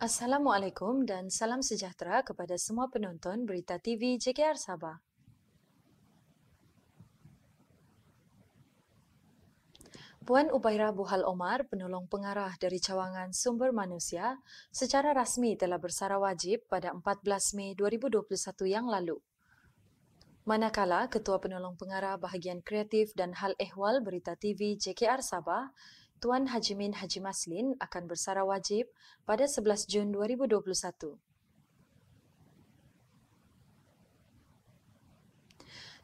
Assalamualaikum dan salam sejahtera kepada semua penonton Berita TV JKR Sabah. Puan Ubaira Buhal Omar, penolong pengarah dari Cawangan Sumber Manusia, secara rasmi telah bersara wajib pada 14 Mei 2021 yang lalu. Manakala Ketua Penolong Pengarah Bahagian Kreatif dan Hal Ehwal Berita TV JKR Sabah, Tuan Haji Min Haji Maslin akan bersara wajib pada 11 Jun 2021.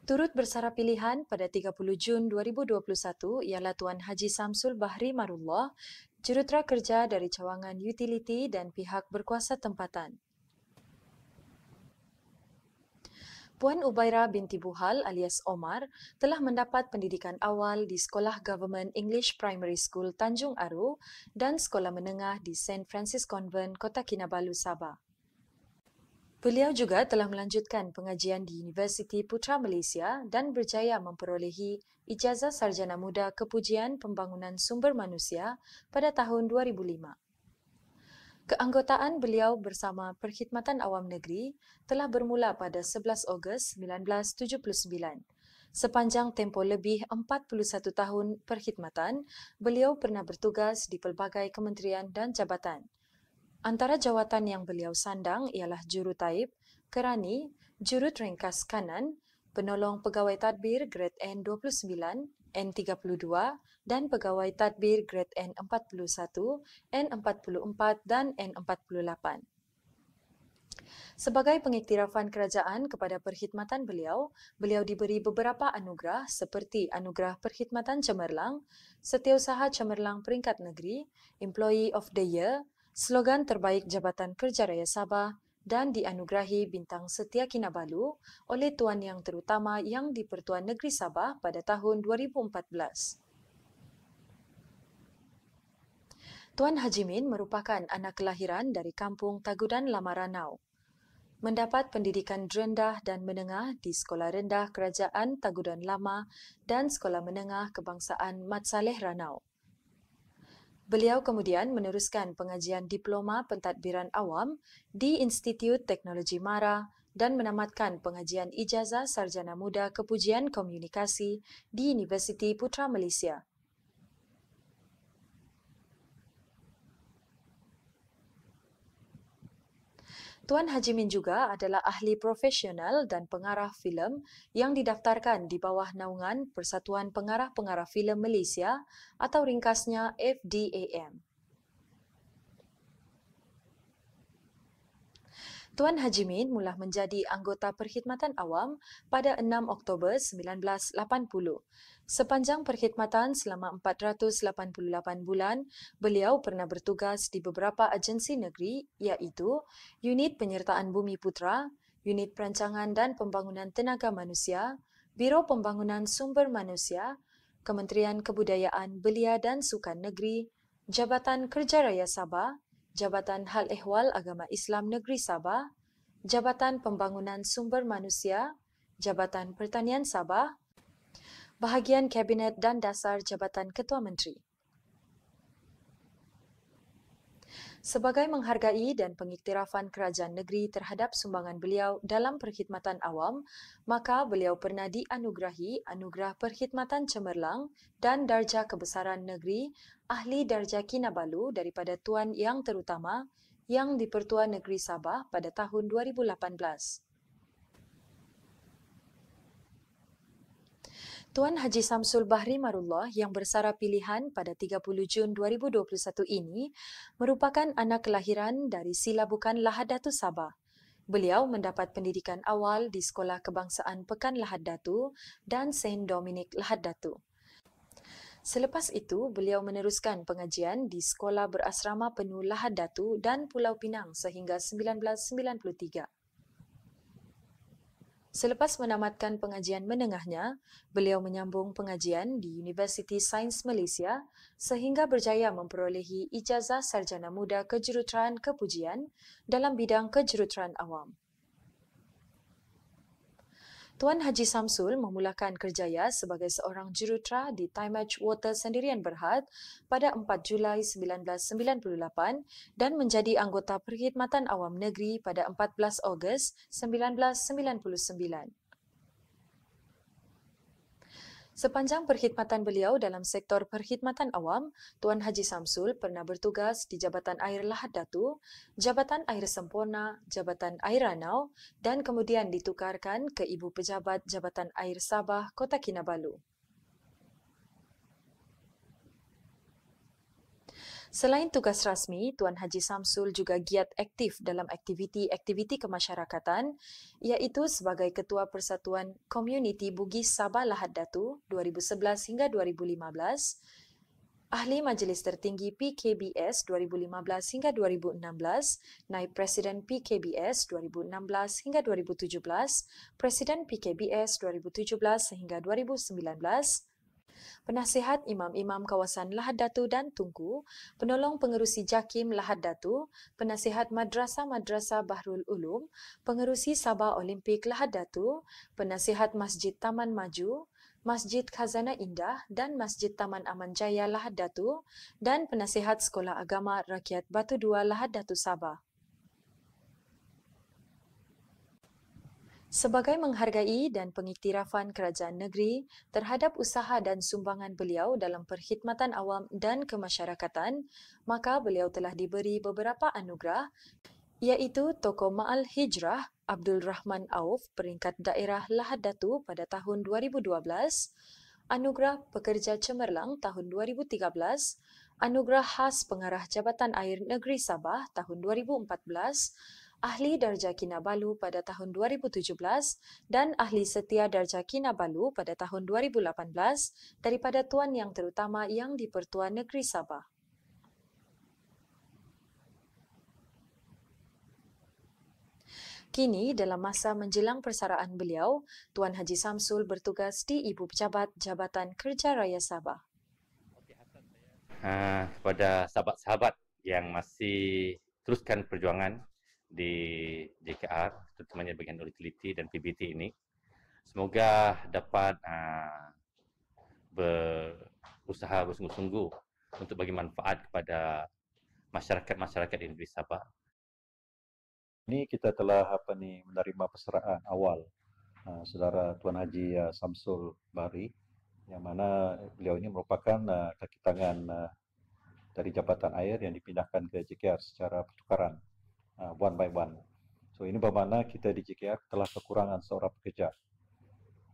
Turut bersara pilihan pada 30 Jun 2021 ialah Tuan Haji Samsul Bahri Marullah, jurutera kerja dari cawangan utiliti dan pihak berkuasa tempatan. Puan Ubaira binti Buhal alias Omar telah mendapat pendidikan awal di Sekolah Government English Primary School Tanjung Aru dan Sekolah Menengah di St. Francis Convent, Kota Kinabalu, Sabah. Beliau juga telah melanjutkan pengajian di Universiti Putra Malaysia dan berjaya memperolehi Ijazah Sarjana Muda Kepujian Pembangunan Sumber Manusia pada tahun 2005. Keanggotaan beliau bersama Perkhidmatan Awam Negeri telah bermula pada 11 Ogos 1979. Sepanjang tempoh lebih 41 tahun perkhidmatan, beliau pernah bertugas di pelbagai kementerian dan jabatan. Antara jawatan yang beliau sandang ialah juru taib, kerani, juru teringkas kanan, penolong pegawai tadbir grade N29, N32 dan pegawai tadbir grade N41, N44 dan N48. Sebagai pengiktirafan kerajaan kepada perkhidmatan beliau, beliau diberi beberapa anugerah seperti Anugerah Perkhidmatan Cemerlang, Setiausaha Cemerlang Peringkat Negeri, Employee of the Year, Slogan Terbaik Jabatan Kerja Raya Sabah, dan dianugerahi bintang Setia Kinabalu oleh Tuan Yang Terutama Yang di-Pertuan Negeri Sabah pada tahun 2014. Tuan Haji Min merupakan anak kelahiran dari kampung Tagudan Lama Ranau. Mendapat pendidikan rendah dan menengah di Sekolah Rendah Kerajaan Tagudan Lama dan Sekolah Menengah Kebangsaan Mat Saleh Ranau. Beliau kemudian meneruskan pengajian diploma pentadbiran awam di Institut Teknologi Mara dan menamatkan pengajian ijazah sarjana muda kepujian komunikasi di Universiti Putra Malaysia. Tuan Haji Min juga adalah ahli profesional dan pengarah filem yang didaftarkan di bawah naungan Persatuan Pengarah-Pengarah Filem Malaysia atau ringkasnya FDAM. Tuan Haji Min mula menjadi anggota perkhidmatan awam pada 6 Oktober 1980. Sepanjang perkhidmatan selama 488 bulan, beliau pernah bertugas di beberapa agensi negeri iaitu Unit Penyertaan Bumi Putra, Unit Perancangan dan Pembangunan Tenaga Manusia, Biro Pembangunan Sumber Manusia, Kementerian Kebudayaan Belia dan Sukan Negeri, Jabatan Kerja Raya Sabah, Jabatan Hal Ehwal Agama Islam Negeri Sabah, Jabatan Pembangunan Sumber Manusia, Jabatan Pertanian Sabah, Bahagian Kabinet dan Dasar Jabatan Ketua Menteri. Sebagai menghargai dan pengiktirafan kerajaan negeri terhadap sumbangan beliau dalam perkhidmatan awam, maka beliau pernah dianugerahi Anugerah Perkhidmatan Cemerlang dan Darjah Kebesaran Negeri Ahli Darjah Kinabalu daripada Tuan Yang Terutama Yang di Pertuan Negeri Sabah pada tahun 2018. Tuan Haji Samsul Bahri Marullah yang bersara pilihan pada 30 Jun 2021 ini merupakan anak kelahiran dari sila bukan Lahad Datu Sabah. Beliau mendapat pendidikan awal di Sekolah Kebangsaan Pekan Lahad Datu dan Saint Dominic Lahad Datu. Selepas itu, beliau meneruskan pengajian di Sekolah Berasrama Penuh Lahad Datu dan Pulau Pinang sehingga 1993. Selepas menamatkan pengajian menengahnya, beliau menyambung pengajian di University Sains Malaysia sehingga berjaya memperolehi ijazah sarjana muda kejuruteraan kepujian dalam bidang kejuruteraan awam. Tuan Haji Samsul memulakan kerjaya sebagai seorang jurutera di Timage Water Sendirian Berhad pada 4 Julai 1998 dan menjadi anggota Perkhidmatan Awam Negeri pada 14 Ogos 1999. Sepanjang perkhidmatan beliau dalam sektor perkhidmatan awam, Tuan Haji Samsul pernah bertugas di Jabatan Air Lahad Datu, Jabatan Air Sempurna, Jabatan Air Ranau dan kemudian ditukarkan ke Ibu Pejabat Jabatan Air Sabah, Kota Kinabalu. Selain tugas rasmi, Tuan Haji Samsul juga giat aktif dalam aktiviti-aktiviti kemasyarakatan iaitu sebagai Ketua Persatuan Komuniti Bugis Sabah Lahad Datu 2011 hingga 2015, Ahli Majlis Tertinggi PKBS 2015 hingga 2016, Naib Presiden PKBS 2016 hingga 2017, Presiden PKBS 2017 hingga 2019, Penasihat Imam-Imam Kawasan Lahad Datu dan Tunggu, Penolong Pengerusi Jakim Lahad Datu, Penasihat Madrasah-Madrasah Bahrul Ulum, Pengerusi Sabah Olimpik Lahad Datu, Penasihat Masjid Taman Maju, Masjid Khazana Indah dan Masjid Taman Aman Jaya Lahad Datu dan Penasihat Sekolah Agama Rakyat Batu Dua Lahad Datu Sabah. Sebagai menghargai dan pengiktirafan kerajaan negeri terhadap usaha dan sumbangan beliau dalam perkhidmatan awam dan kemasyarakatan, maka beliau telah diberi beberapa anugerah iaitu Toko Ma'al Hijrah Abdul Rahman Auf peringkat daerah Lahad Datu pada tahun 2012, Anugerah Pekerja Cemerlang tahun 2013, Anugerah Khas Pengarah Jabatan Air Negeri Sabah tahun 2014, Ahli Darjah Kinabalu pada tahun 2017 dan Ahli Setia Darjah Kinabalu pada tahun 2018 daripada Tuan Yang Terutama Yang Dipertua Negeri Sabah. Kini, dalam masa menjelang persaraan beliau, Tuan Haji Samsul bertugas di Ibu Pejabat Jabatan Kerja Raya Sabah. Ah, kepada sahabat-sahabat yang masih teruskan perjuangan di JKR, terutamanya bagian utility dan PBT ini. Semoga dapat ah, berusaha bersungguh-sungguh untuk bagi manfaat kepada masyarakat-masyarakat di negeri Sabah. Ini kita telah apa nih menerima peseraan awal uh, saudara Tuan Haji uh, Samsul Bari yang mana beliau ini merupakan uh, kaki tangan uh, dari Jabatan Air yang dipindahkan ke JKR secara pertukaran. uh, one by one. So ini bermakna kita di JKR telah kekurangan seorang pekerja.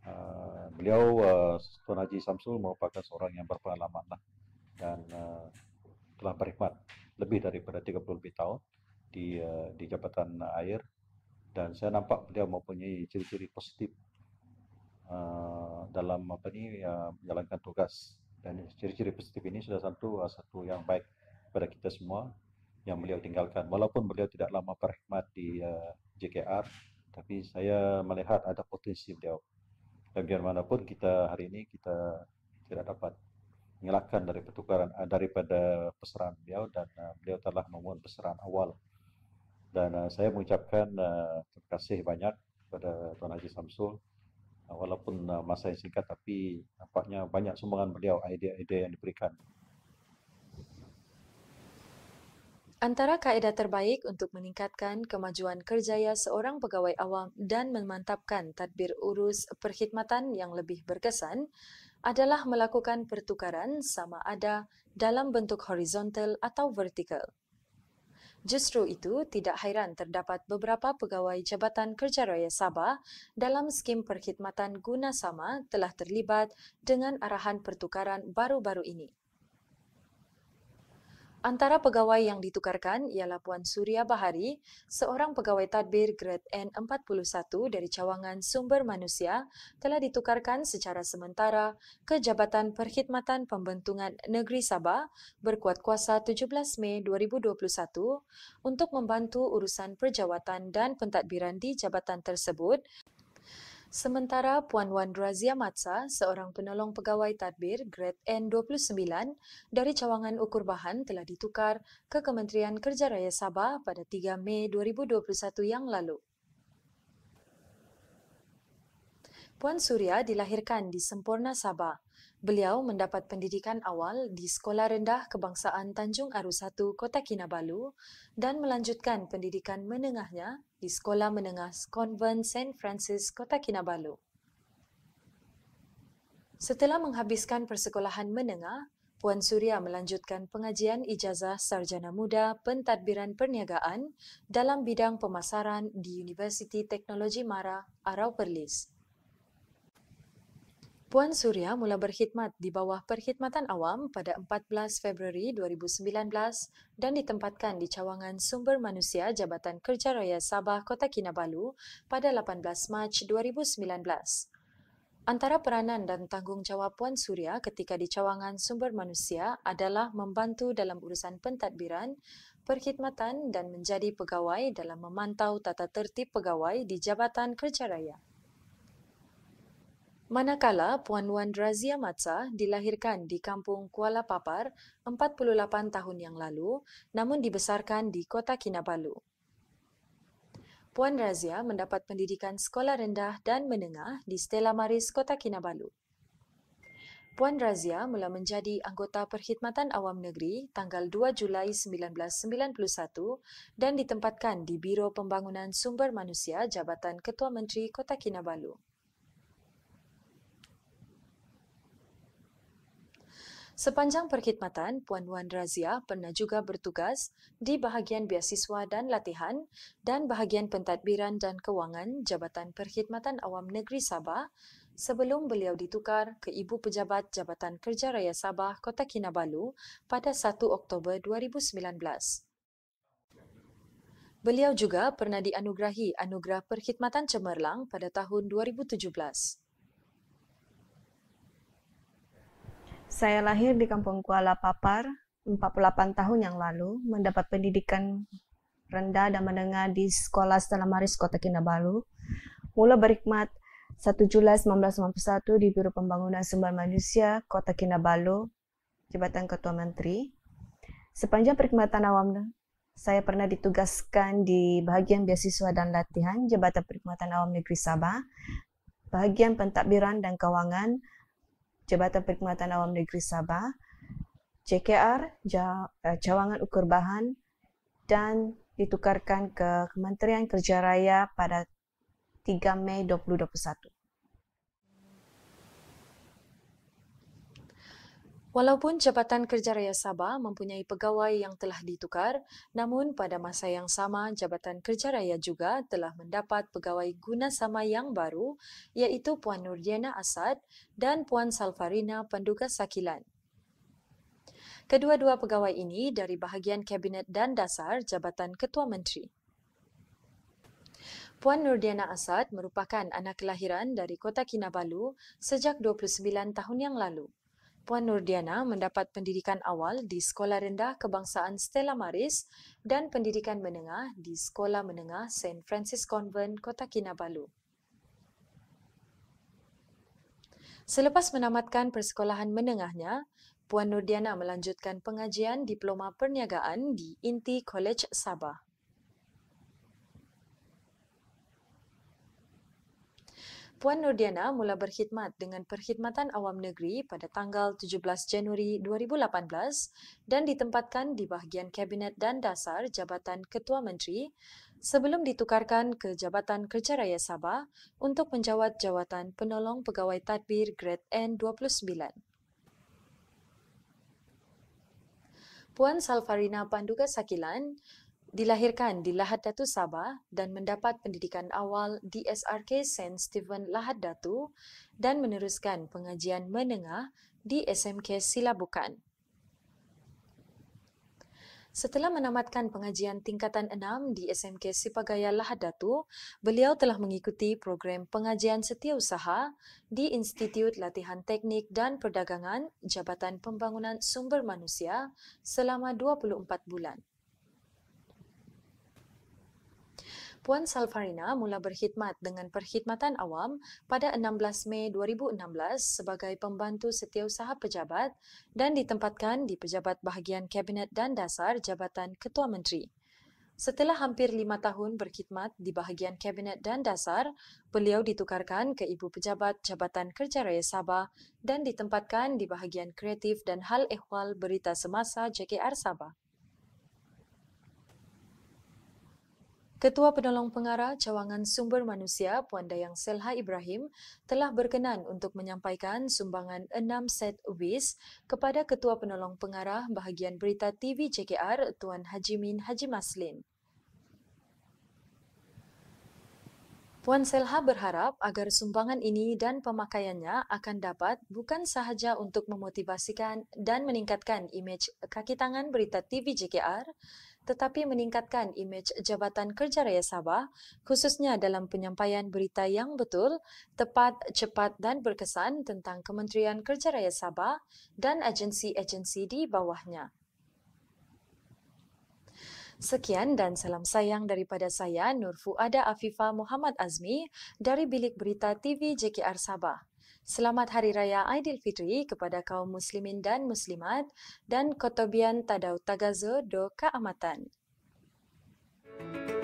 Uh, beliau uh, Tuan Haji Samsul merupakan seorang yang berpengalaman lah dan uh, telah berkhidmat lebih daripada 30 lebih tahun di uh, di jabatan air dan saya nampak beliau mempunyai ciri-ciri positif uh, dalam apa ni uh, menjalankan tugas dan ciri-ciri positif ini sudah satu uh, satu yang baik kepada kita semua yang beliau tinggalkan. Walaupun beliau tidak lama berkhidmat di uh, eh, JKR, tapi saya melihat ada potensi beliau. Dan pun kita hari ini kita tidak dapat mengelakkan dari pertukaran uh, daripada peseran beliau dan uh, beliau telah membuat peseran awal. Dan uh, saya mengucapkan uh, terima kasih banyak kepada Tuan Haji Samsul walaupun masa yang singkat tapi nampaknya banyak sumbangan beliau idea-idea yang diberikan Antara kaedah terbaik untuk meningkatkan kemajuan kerjaya seorang pegawai awam dan memantapkan tadbir urus perkhidmatan yang lebih berkesan adalah melakukan pertukaran sama ada dalam bentuk horizontal atau vertikal. Justru itu, tidak hairan terdapat beberapa pegawai Jabatan Kerja Raya Sabah dalam skim perkhidmatan guna sama telah terlibat dengan arahan pertukaran baru-baru ini. Antara pegawai yang ditukarkan ialah Puan Surya Bahari, seorang pegawai tadbir grade N41 dari cawangan sumber manusia telah ditukarkan secara sementara ke Jabatan Perkhidmatan Pembentungan Negeri Sabah berkuat kuasa 17 Mei 2021 untuk membantu urusan perjawatan dan pentadbiran di jabatan tersebut Sementara Puan Wan Razia Matsa, seorang penolong pegawai tadbir grade N29 dari cawangan ukur bahan telah ditukar ke Kementerian Kerja Raya Sabah pada 3 Mei 2021 yang lalu. Puan Surya dilahirkan di Sempurna Sabah. Beliau mendapat pendidikan awal di Sekolah Rendah Kebangsaan Tanjung Aru 1 Kota Kinabalu dan melanjutkan pendidikan menengahnya di Sekolah Menengah Convent St. Francis Kota Kinabalu. Setelah menghabiskan persekolahan menengah, Puan Surya melanjutkan pengajian ijazah Sarjana Muda Pentadbiran Perniagaan dalam bidang pemasaran di Universiti Teknologi Mara, Arau Perlis. Puan Surya mula berkhidmat di bawah perkhidmatan awam pada 14 Februari 2019 dan ditempatkan di Cawangan Sumber Manusia Jabatan Kerja Raya Sabah Kota Kinabalu pada 18 Mac 2019. Antara peranan dan tanggungjawab Puan Surya ketika di Cawangan Sumber Manusia adalah membantu dalam urusan pentadbiran, perkhidmatan dan menjadi pegawai dalam memantau tata tertib pegawai di Jabatan Kerja Raya. Manakala Puan Wan Razia Matsa dilahirkan di kampung Kuala Papar 48 tahun yang lalu namun dibesarkan di kota Kinabalu. Puan Razia mendapat pendidikan sekolah rendah dan menengah di Stella Maris, Kota Kinabalu. Puan Razia mula menjadi anggota Perkhidmatan Awam Negeri tanggal 2 Julai 1991 dan ditempatkan di Biro Pembangunan Sumber Manusia Jabatan Ketua Menteri Kota Kinabalu. Sepanjang perkhidmatan, Puan Wan Razia pernah juga bertugas di bahagian biasiswa dan latihan dan bahagian pentadbiran dan kewangan Jabatan Perkhidmatan Awam Negeri Sabah sebelum beliau ditukar ke Ibu Pejabat Jabatan Kerja Raya Sabah Kota Kinabalu pada 1 Oktober 2019. Beliau juga pernah dianugerahi Anugerah Perkhidmatan Cemerlang pada tahun 2017. Saya lahir di Kampung Kuala Papar 48 tahun yang lalu, mendapat pendidikan rendah dan menengah di Sekolah Stella Maris Kota Kinabalu. Mula berkhidmat 1 Juli 1991 di Biro Pembangunan Sumber Manusia Kota Kinabalu, Jabatan Ketua Menteri. Sepanjang perkhidmatan awam saya pernah ditugaskan di bahagian beasiswa dan latihan Jabatan Perkhidmatan Awam Negeri Sabah, bahagian pentadbiran dan kawangan, Jabatan Perkhidmatan Awam Negeri Sabah, JKR, Cawangan eh, Ukur Bahan dan ditukarkan ke Kementerian Kerja Raya pada 3 Mei 2021. Walaupun Jabatan Kerja Raya Sabah mempunyai pegawai yang telah ditukar, namun pada masa yang sama Jabatan Kerja Raya juga telah mendapat pegawai guna sama yang baru iaitu Puan Nurdiana Asad dan Puan Salfarina Panduga Sakilan. Kedua-dua pegawai ini dari bahagian Kabinet dan Dasar Jabatan Ketua Menteri. Puan Nurdiana Asad merupakan anak kelahiran dari Kota Kinabalu sejak 29 tahun yang lalu. Puan Nurdiana mendapat pendidikan awal di Sekolah Rendah Kebangsaan Stella Maris dan pendidikan menengah di Sekolah Menengah St. Francis Convent, Kota Kinabalu. Selepas menamatkan persekolahan menengahnya, Puan Nurdiana melanjutkan pengajian Diploma Perniagaan di Inti College Sabah. Puan Nurdiana mula berkhidmat dengan Perkhidmatan Awam Negeri pada tanggal 17 Januari 2018 dan ditempatkan di bahagian Kabinet dan Dasar Jabatan Ketua Menteri sebelum ditukarkan ke Jabatan Kerja Raya Sabah untuk menjawat jawatan Penolong Pegawai Tadbir Grade N29. Puan Salfarina Panduga Sakilan Dilahirkan di Lahad Datu Sabah dan mendapat pendidikan awal di SRK St. Stephen Lahad Datu dan meneruskan pengajian menengah di SMK Silabukan. Setelah menamatkan pengajian tingkatan 6 di SMK Sipagaya Lahad Datu, beliau telah mengikuti program pengajian setiausaha di Institut Latihan Teknik dan Perdagangan Jabatan Pembangunan Sumber Manusia selama 24 bulan. Puan Salfarina mula berkhidmat dengan perkhidmatan awam pada 16 Mei 2016 sebagai pembantu setiausaha pejabat dan ditempatkan di Pejabat Bahagian Kabinet dan Dasar Jabatan Ketua Menteri. Setelah hampir lima tahun berkhidmat di bahagian Kabinet dan Dasar, beliau ditukarkan ke Ibu Pejabat Jabatan Kerja Raya Sabah dan ditempatkan di bahagian Kreatif dan Hal Ehwal Berita Semasa JKR Sabah. Ketua Penolong Pengarah Cawangan Sumber Manusia Puan Dayang Selha Ibrahim telah berkenan untuk menyampaikan sumbangan 6 set ubis kepada Ketua Penolong Pengarah Bahagian Berita TV JKR Tuan Haji Min Haji Maslin. Puan Selha berharap agar sumbangan ini dan pemakaiannya akan dapat bukan sahaja untuk memotivasikan dan meningkatkan imej kaki tangan berita TV JKR, tetapi meningkatkan imej Jabatan Kerja Raya Sabah khususnya dalam penyampaian berita yang betul, tepat, cepat dan berkesan tentang Kementerian Kerja Raya Sabah dan agensi-agensi di bawahnya. Sekian dan salam sayang daripada saya Nurfu Fuada Afifa Muhammad Azmi dari Bilik Berita TV JKR Sabah. Selamat Hari Raya Aidilfitri kepada kaum muslimin dan muslimat dan Kotobian Tadau Tagazo Doka Amatan. Thank you.